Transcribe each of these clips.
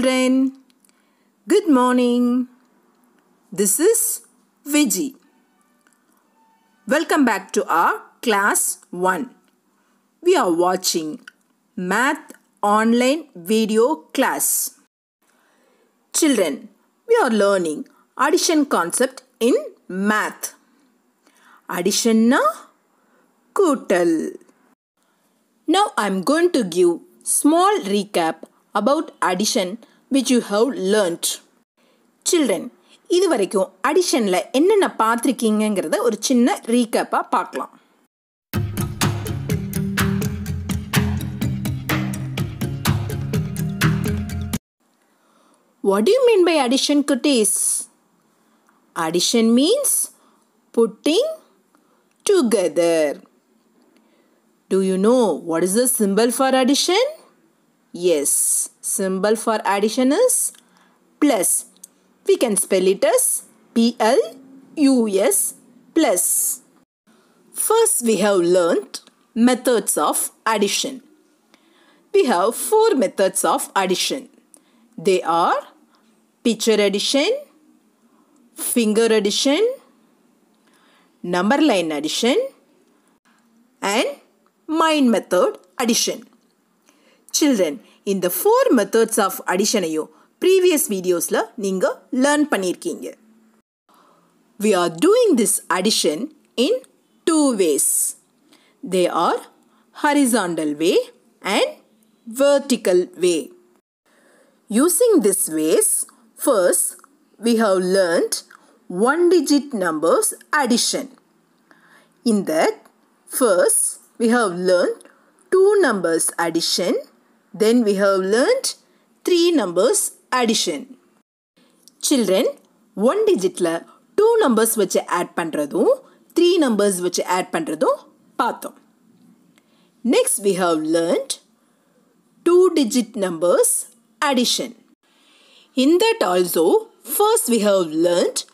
children. Good morning. This is Viji. Welcome back to our class 1. We are watching math online video class. Children, we are learning addition concept in math. Addition na கூட்டல் Now I am going to give small recap about addition which you have learnt children இது வரைக்கும் அடிஷனில் என்னென்ன பார்த்துருக்கீங்கிறத ஒரு சின்ன ரீகேப்பாக பார்க்கலாம் What do you mean by addition, Kutis? Addition means putting together. Do you know what is the symbol for addition? Yes, symbol for addition is plus. We can spell it as P-L-U-S plus. First we have learnt methods of addition. We have four methods of addition. They are picture addition, finger addition, number line addition and mind method addition children in the four methods of addition ayo previous videos la neenga learn pannirkeenga we are doing this addition in two ways they are horizontal way and vertical way using this ways first we have learned one digit numbers addition in that first we have learned two numbers addition then we have learnt three numbers addition. Children, one digit la two numbers which add pandradu, three numbers which add pandradu, pathum. Next we have learnt two digit numbers addition. In that also, first we have learnt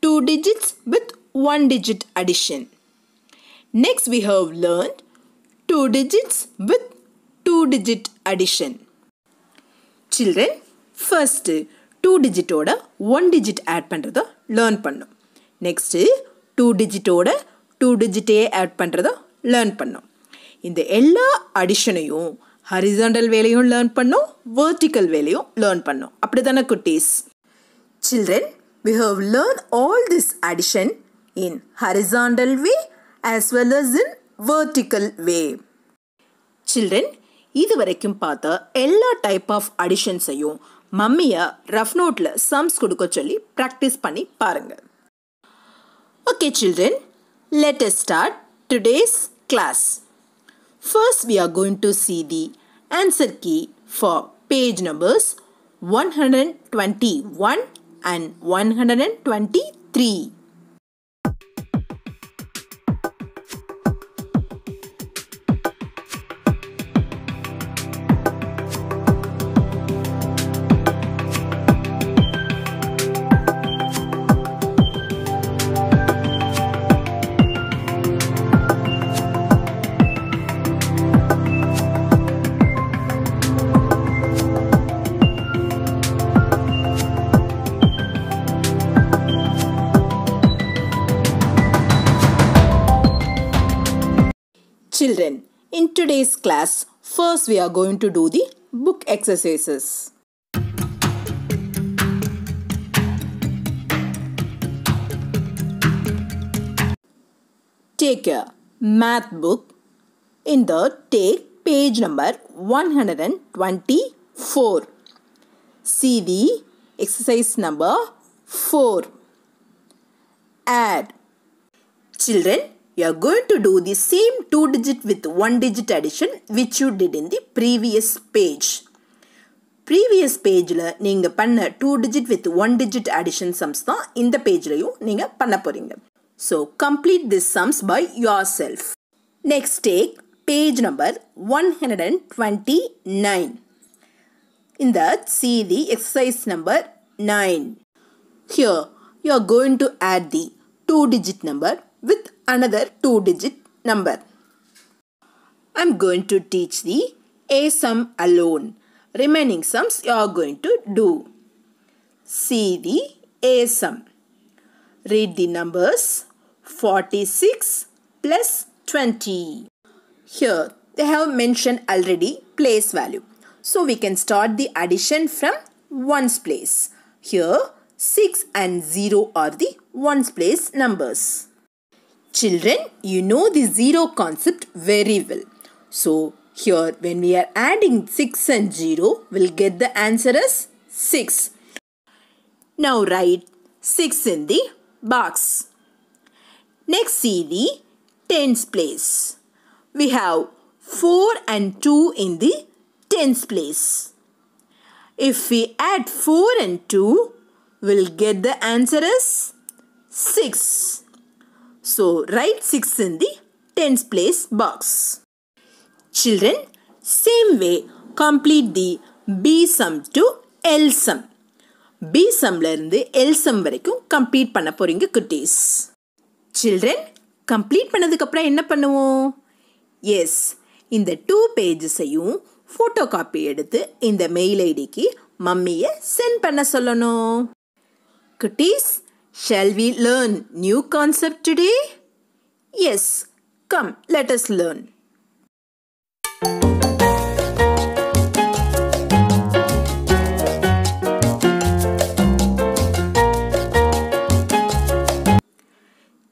two digits with one digit addition. Next we have learnt two digits with two digit addition children first two டிஜிட்டோட one digit add பண்ணுறத learn பண்ணும் next two டிஜிட்டோட two டிஜிட்டே add பண்ணுறத learn பண்ணும் இந்த எல்லா அடிஷனையும் ஹரிசாண்டல் வேலையும் லேர்ன் பண்ணும் வேர்டிக்கல் வேலையும் லேர்ன் பண்ணும் அப்படி தானே குட்டீஸ் children we have learn all this addition in horizontal way as well as in vertical way children இது வரைக்கும் பார்த்த எல்லா டைப் ஆஃப் அடிஷன்ஸையும் மம்மியை ரஃப் நோட்டில் சம்ஸ் கொடுக்க சொல்லி ப்ராக்டிஸ் பண்ணி பாருங்கள் okay children let us start today's class first we are going to see the answer key for page numbers one hundred twenty one and one hundred and twenty three today's class, first we are going to do the book exercises. Take a math book. In the take page number 124. See the exercise number 4. Add. Children, you are going to do the same two digit with one digit addition which you did in the previous page. Previous page la ninga panna two digit with one digit addition sums tha in the page la ninga panna poringa. So complete these sums by yourself. Next take page number 129. In that see the exercise number 9. Here you are going to add the two digit number with another two digit number. I'm going to teach the A sum alone. Remaining sums you are going to do. See the A sum. Read the numbers 46 plus 20. Here they have mentioned already place value. So we can start the addition from ones place. Here 6 and 0 are the ones place numbers. Children, you know the zero concept very well. So here when we are adding 6 and 0, we'll get the answer as 6. Now write 6 in the box. Next see the tens place. We have 4 and 2 in the tens place. If we add 4 and 2, we'll get the answer as 6. So write 6 in the tens place box. Children, same way complete the B sum to L sum. B sumல இருந்து L sum வரைக்கும் complete பண்ண போகிறீங்க குட்டீஸ் children complete பண்ணதுக்கப்புறம் என்ன பண்ணுவோம் S இந்த டூ பேஜஸையும் ஃபோட்டோ காப்பி எடுத்து இந்த மெயில் ஐடிக்கு மம்மியை சென்ட் பண்ண சொல்லணும் குட்டீஸ் Shall we learn new concept today? Yes, come let us learn.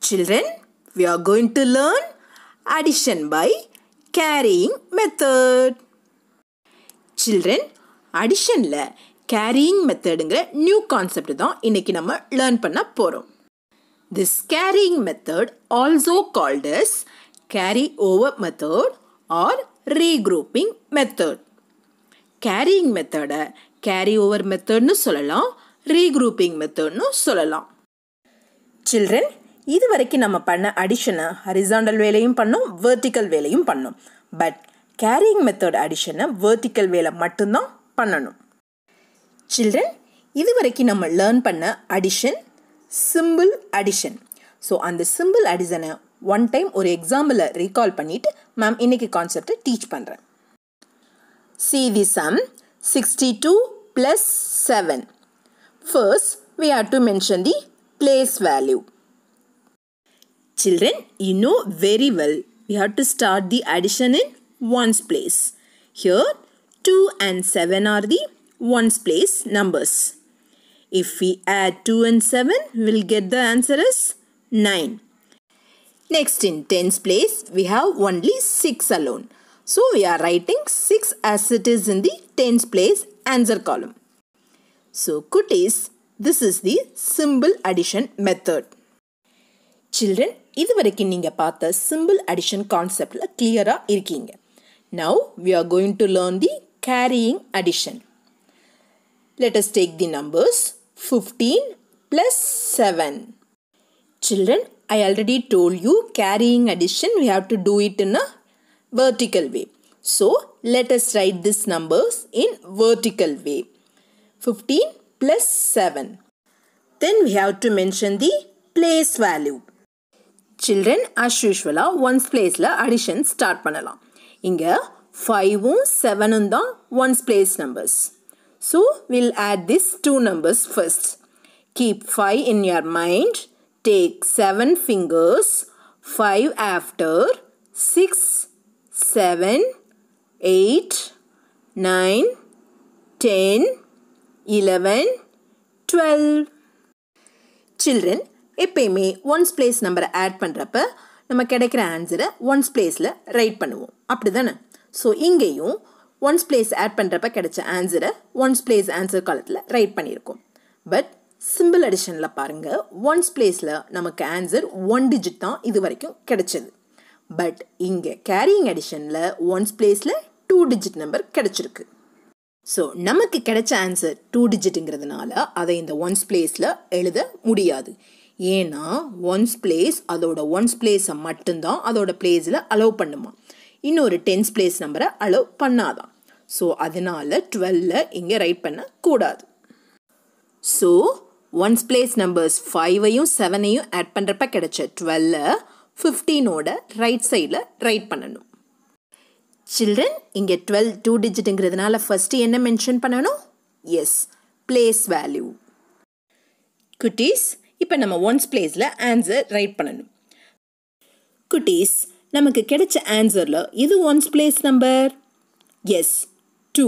Children, we are going to learn addition by carrying method. Children, la. Carrying மெத்தடுங்கிற நியூ கான்செப்ட் தான் இன்றைக்கி நம்ம லேர்ன் பண்ண போகிறோம் this carrying method also called as carry over method or regrouping method carrying மெத்தடை carry over மெத்தட்னு சொல்லலாம் ரீக்ரூப்பிங் மெத்தட்னு சொல்லலாம் சில்ட்ரன் இது வரைக்கும் நம்ம பண்ண அடிஷனை ஹரிசாண்டல் வேலையும் பண்ணோம் வேர்ட்டிக்கல் வேலையும் பண்ணோம் பட் கேரியிங் மெத்தட் அடிஷனை வேர்ட்டிக்கல் வேலை மட்டும்தான் பண்ணணும் சில்ட்ரன் இது வரைக்கும் நம்ம லேர்ன் பண்ண அடிஷன் சிம்பிள் அடிஷன் ஸோ அந்த சிம்பிள் அடிஷனை ஒன் டைம் ஒரு எக்ஸாம்பிளை ரீகால் பண்ணிவிட்டு மேம் இன்றைக்கி கான்செப்டை டீச் பண்ணுறேன் see the sum sixty two plus seven first we are to mention the place value children you know very well we have to start the addition in ones place here two and seven R the ones place numbers. If we add 2 and 7, we'll get the answer as 9. Next in tens place, we have only 6 alone. So we are writing 6 as it is in the tens place answer column. So cuties, this is the simple addition method. Children, இது வரைக்கும் நீங்கள் பார்த்த concept addition clear கிளியராக இருக்கீங்க now we are going to learn the let us take the numbers 15 plus 7. Children, I already told you carrying addition we have to do it in a vertical way. So, let us write these numbers in vertical way. 15 plus 7. Then we have to mention the place value. Children, as usual, as place la பிளேஸில் start start Inga five 7 and the ones place numbers. So we'll add these two numbers first. Keep 5 in your mind. Take 7 fingers, 5 after, 6, 7, 8, 9, 10, 11, 12. Children எப்பயுமே ones place நம்பரை add பண்ணுறப்ப நம்ம கிடைக்கிற ஆன்சரை once பிளேஸில் right பண்ணுவோம் அப்படி தானே ஸோ இங்கேயும் ஒன்ஸ் பிளேஸ் ஆட் பண்ணுறப்ப கிடைச்ச ஆன்சரை ஒன்ஸ் பிளேஸ் ஆன்சர் காலத்தில் ரைட் பண்ணியிருக்கோம் பட் சிம்பிள் அடிஷனில் பாருங்கள் ஒன்ஸ் பிளேஸில் நமக்கு ஆன்சர் ஒன் டிஜிட் தான் இது வரைக்கும் கிடைச்சது பட் இங்கே கேரியிங் அடிஷனில் ஒன்ஸ் பிளேஸில் டூ டிஜிட் நம்பர் கிடச்சிருக்கு ஸோ நமக்கு கிடைச்ச ஆன்சர் டூ டிஜிட்டுங்கிறதுனால அதை இந்த ஒன்ஸ் பிளேஸில் எழுத முடியாது ஏன்னா ஒன்ஸ் பிளேஸ் அதோட ஒன்ஸ் பிளேஸை மட்டும்தான் அதோட பிளேஸில் அலோவ் பண்ணுமா இன்னொரு டென்ஸ் பிளேஸ் நம்பரை அலோவ் பண்ணாதான் ஸோ அதனால் டுவெல்ல இங்கே ரைட் பண்ணக்கூடாது ஸோ ஒன்ஸ் பிளேஸ் நம்பர்ஸ் ஃபைவையும் செவனையும் ஆட் பண்ணுறப்ப கிடைச்ச டுவெல்ல ஃபிஃப்டீனோட ரைட் சைடில் ரைட் பண்ணணும் சில்ட்ரன் இங்கே டுவெல் டூ டிஜிட்டுங்கிறதுனால ஃபஸ்ட்டு என்ன மென்ஷன் பண்ணணும் எஸ் பிளேஸ் வேல்யூ குட்டீஸ் இப்போ நம்ம ஒன்ஸ் பிளேஸில் ஆன்சர் ரைட் பண்ணணும் குட்டீஸ் நமக்கு கிடைச்ச ஆன்சரில் இது ones place number is two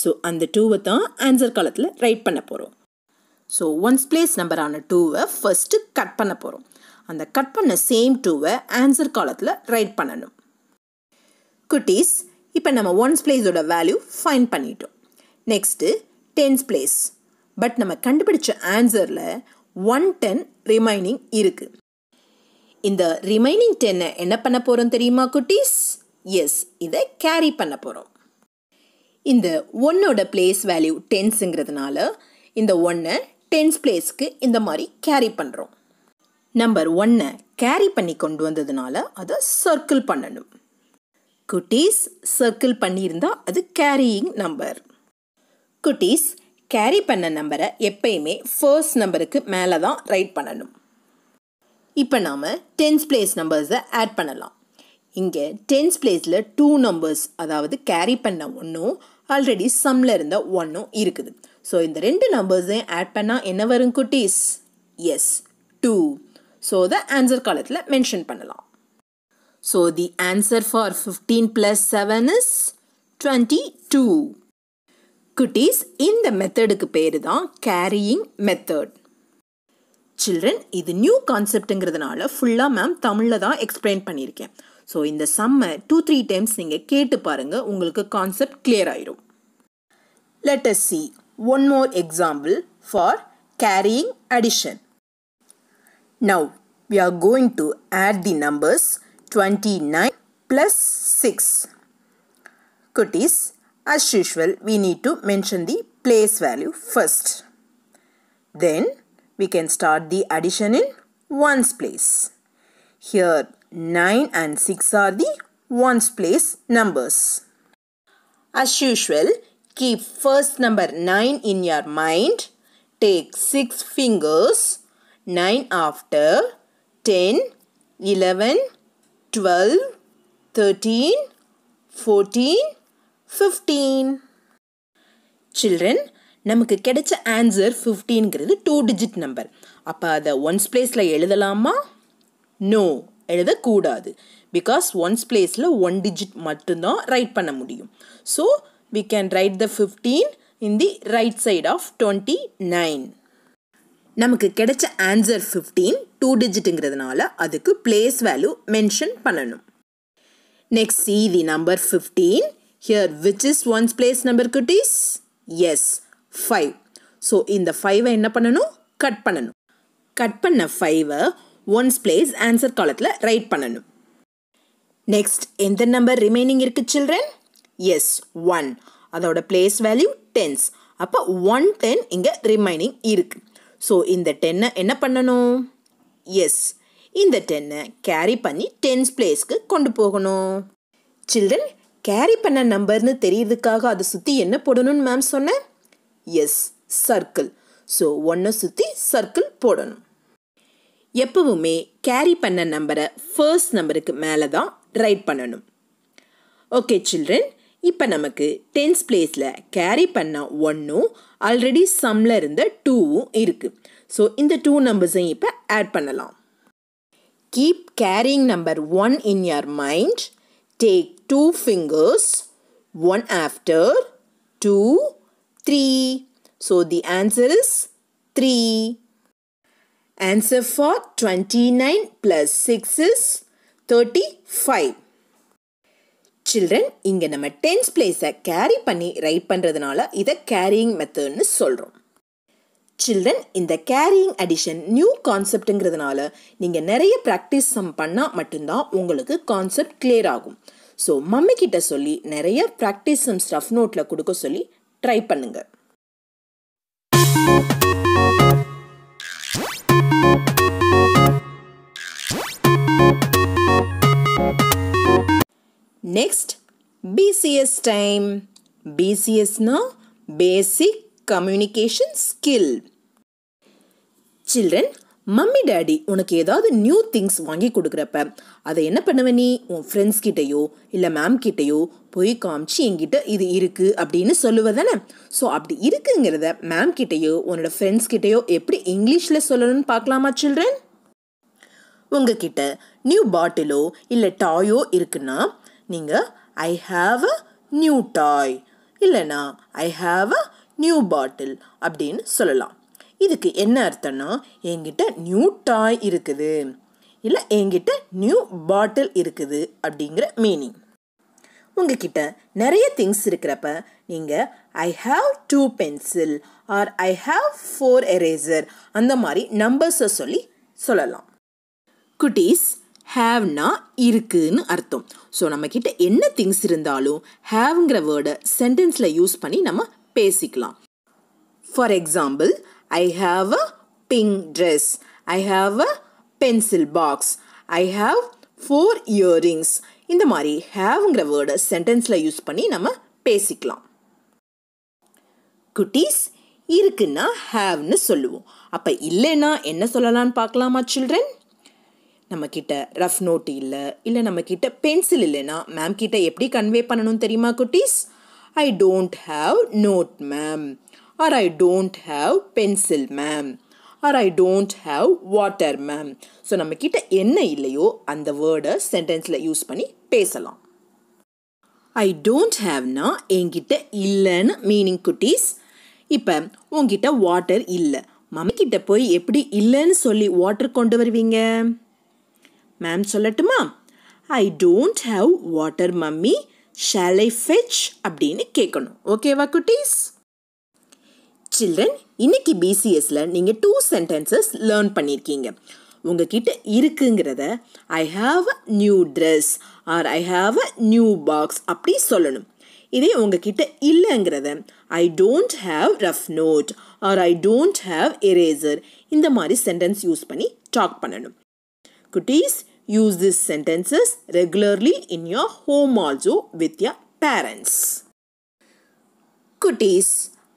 so அந்த டூவை தான் ஆன்சர் காலத்தில் ரைட் பண்ண போகிறோம் ஸோ ஒன்ஸ் பிளேஸ் நம்பரான டூவை ஃபஸ்ட்டு கட் பண்ண போகிறோம் அந்த கட் பண்ண சேம் டூவை ஆன்சர் காலத்தில் ரைட் பண்ணணும் குட்டீஸ் இப்போ நம்ம ஒன்ஸ் பிளேஸோட வேல்யூ ஃபைன் பண்ணிட்டோம் நெக்ஸ்ட்டு டென்ஸ் பிளேஸ் பட் நம்ம கண்டுபிடிச்ச ஆன்சரில் ஒன் டென் ரிமைனிங் இருக்குது இந்த ரிமைனிங் டென்னை என்ன பண்ண போகிறோம் தெரியுமா குட்டீஸ் எஸ் இதை கேரி பண்ண போகிறோம் இந்த ஒன்னோட பிளேஸ் வேல்யூ டென்ஸுங்கிறதுனால இந்த ஒன்று டென்ஸ் பிளேஸ்க்கு இந்த மாதிரி கேரி பண்ணுறோம் நம்பர் ஒன்னை கேரி பண்ணி கொண்டு வந்ததுனால அதை சர்க்கிள் பண்ணணும் குட்டீஸ் சர்க்கிள் பண்ணியிருந்தால் அது கேரியிங் நம்பர் குட்டீஸ் கேரி பண்ண நம்பரை எப்பயுமே ஃபர்ஸ்ட் நம்பருக்கு மேலே தான் ரைட் பண்ணணும் இப்போ நாம் டென்ஸ் பிளேஸ் நம்பர்ஸை ஆட் பண்ணலாம் இங்கே டென்ஸ் பிளேஸில் டூ நம்பர்ஸ் அதாவது கேரி பண்ண ஒன்றும் ஆல்ரெடி சம்மில் இருந்த ஒன்றும் இருக்குது ஸோ இந்த ரெண்டு நம்பர்ஸையும் ஆட் பண்ணால் என்ன வரும் குட்டீஸ் yes two so the answer காலத்தில் மென்ஷன் பண்ணலாம் so the answer for fifteen plus seven is twenty two குட்டீஸ் இந்த மெத்தடுக்கு பேர் தான் கேரியிங் மெத்தட் சில்ட்ரன் இது நியூ கான்செப்ட்டுங்கிறதுனால ஃபுல்லாக மேம் தமிழில் தான் எக்ஸ்பிளைன் பண்ணியிருக்கேன் So in the சம்மை uh, two three times, நீங்கள் கேட்டு பாருங்கள் உங்களுக்கு கான்செப்ட் கிளியர் ஆயிரும் Let us see one more example for carrying addition. Now we are going to add the numbers 29 plus 6. Cuties, as usual, we need to mention the place value first. Then, we can start the addition in ones place. Here, 9 and 6 are the ones place numbers. As usual, keep first number 9 in your mind. Take 6 fingers, 9 after, 10, 11, 12, 13, 14, 15. Children, நமக்கு கிடைச்ச answer ஃபிஃப்டீன்கிறது two digit number அப்போ அதை ones பிளேஸில் எழுதலாமா no எழுதக்கூடாது because ones பிளேஸில் one digit மட்டும்தான் ரைட் பண்ண முடியும் so we can write the fifteen in the right side of twenty nine நமக்கு கிடைச்ச ஆன்சர் ஃபிஃப்டீன் டூ டிஜிட்டுங்கிறதுனால அதுக்கு பிளேஸ் வேல்யூ மென்ஷன் பண்ணணும் next see the number fifteen here which is ones place number good is yes five so இந்த ஃபைவை என்ன பண்ணணும் cut பண்ணணும் கட் பண்ண ஃபைவை ஒன்ஸ் பிளேஸ் ஆன்சர் காலத்தில் ரைட் பண்ணணும் நெக்ஸ்ட் எந்த நம்பர் ரிமைனிங் இருக்குது சில்ட்ரன் எஸ் ஒன் அதோட பிளேஸ் வேல்யூ டென்ஸ் அப்போ ஒன் டென் இங்கே ரிமைனிங் இருக்குது ஸோ இந்த டென்னை என்ன பண்ணணும் எஸ் இந்த டென்னை கேரி பண்ணி டென்ஸ் பிளேஸ்க்கு கொண்டு போகணும் சில்ட்ரன் கேரி பண்ண நம்பர்னு தெரியறதுக்காக அதை சுற்றி என்ன போடணும்னு மேம் சொன்னேன் எஸ் சர்க்கிள் ஸோ ஒன்றை சுற்றி சர்க்கிள் போடணும் எப்பவுமே கேரி பண்ண நம்பரை ஃபர்ஸ்ட் நம்பருக்கு மேலே தான் ரைட் பண்ணணும் ஓகே சில்ட்ரன் இப்போ நமக்கு டென்ஸ் பிளேஸில் கேரி பண்ண ஒன்றும் ஆல்ரெடி சம்மில் இருந்த டூவும் இருக்குது ஸோ இந்த டூ நம்பர்ஸையும் இப்போ ஆட் பண்ணலாம் keep carrying number one in your mind take two fingers one after two three so the answer is three answer Answer for 29 plus 6 thirty five children இங்கே நம்ம டென்ஸ் பிளேஸை கேரி பண்ணி right பண்ணுறதுனால இதை carrying மெத்தட்னு சொல்கிறோம் children இந்த carrying addition new கான்செப்டுங்கிறதுனால நீங்கள் நிறைய ப்ராக்டிஸ் சம் பண்ணால் மட்டும்தான் உங்களுக்கு கான்செப்ட் கிளியர் ஆகும் ஸோ மம்மிக்கிட்ட சொல்லி நிறைய ப்ராக்டிஸ் சம் ஸ்டஃப் நோட்டில் கொடுக்க சொல்லி ட்ரை பண்ணுங்கள் நெக்ஸ்ட் பிசிஎஸ் டைம் பிசிஎஸ்னா basic communication skill children mummy daddy உனக்கு ஏதாவது நியூ திங்ஸ் வாங்கி கொடுக்குறப்ப அதை என்ன பண்ணுவ நீ உன் ஃப்ரெண்ட்ஸ் கிட்டேயோ இல்லை மேம் கிட்டேயோ போய் காமிச்சு என்கிட்ட இது இருக்குது அப்படின்னு சொல்லுவ ஸோ அப்படி இருக்குங்கிறத மேம் கிட்டேயோ உன்னோட ஃப்ரெண்ட்ஸ் கிட்டேயோ எப்படி இங்கிலீஷில் சொல்லணும்னு பார்க்கலாமா சில்ட்ரன் உங்ககிட்ட நியூ பாட்டிலோ இல்லை டாயோ இருக்குன்னா நீங்கள் ஐ ஹாவ் அ நியூ டாய் இல்லைனா ஐ ஹாவ் அ நியூ பாட்டில் அப்படின்னு சொல்லலாம் இதுக்கு என்ன அர்த்தம்னா என்கிட்ட நியூ டாய் இருக்குது இல்லை என்கிட்ட நியூ பாட்டில் இருக்குது அப்படிங்கிற மீனிங் உங்ககிட்ட நிறைய திங்ஸ் இருக்கிறப்ப நீங்கள் I have two pencil or I have four eraser அந்த மாதிரி நம்பர்ஸை சொல்லி சொல்லலாம் குட்டீஸ் ஹேவ்னா இருக்குன்னு அர்த்தம் ஸோ நம்மக்கிட்ட என்ன திங்ஸ் இருந்தாலும் ஹேவ்ங்கிற வேர்டை சென்டென்ஸில் யூஸ் பண்ணி நம்ம பேசிக்கலாம் for example I have a pink dress I have a pencil box I have four earrings இந்த மாதிரி ஹேவ்ங்கிற வேர்டை சென்டென்ஸில் யூஸ் பண்ணி நம்ம பேசிக்கலாம் குட்டீஸ் இருக்குன்னா ஹேவ்னு சொல்லுவோம் அப்போ இல்லைன்னா என்ன சொல்லலான்னு பார்க்கலாமா சில்ட்ரன் நம்மக்கிட்ட ரஃப் நோட் இல்லை இல்லை நம்மக்கிட்ட பென்சில் இல்லைன்னா மேம் கிட்ட எப்படி கன்வே பண்ணணும் தெரியுமா குட்டீஸ் I don't have note ma'am or I don't have pencil ma'am or I don't have water ma'am so நம்மக்கிட்ட என்ன இல்லையோ அந்த வேர்டை சென்டென்ஸில் யூஸ் பண்ணி பேசலாம் ஐ டோன்ட் ஹாவ்னா என்கிட்ட இல்லைன்னு மீனிங் குட்டீஸ் இப்போ உங்ககிட்ட வாட்டர் இல்லை மம்மிக்கிட்ட போய் எப்படி இல்லைன்னு சொல்லி வாட்டர் கொண்டு வருவீங்க மேம் சொல்லட்டுமா I don't have water mummy shall I fetch அப்படின்னு கேட்கணும் ஓகேவா குட்டீஸ் சில்ட்ரன் இன்னைக்கு பிசிஎஸ்ல நீங்கள் டூ சென்டென்சஸ் லேர்ன் பண்ணியிருக்கீங்க உங்ககிட்ட இருக்குங்கிறத I have a new dress or I have a new box அப்படி சொல்லணும் இதே உங்ககிட்ட இல்லைங்கிறத I don't have rough note or I don't have eraser இந்த மாதிரி சென்டென்ஸ் யூஸ் பண்ணி டாக் பண்ணணும் குட்டீஸ் Use these sentences regularly in your home also with your parents. Cuties,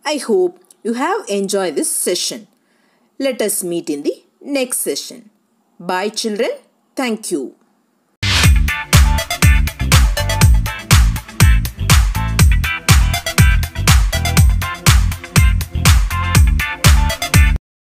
I hope you have enjoyed this session. Let us meet in the next session. Bye children. Thank you.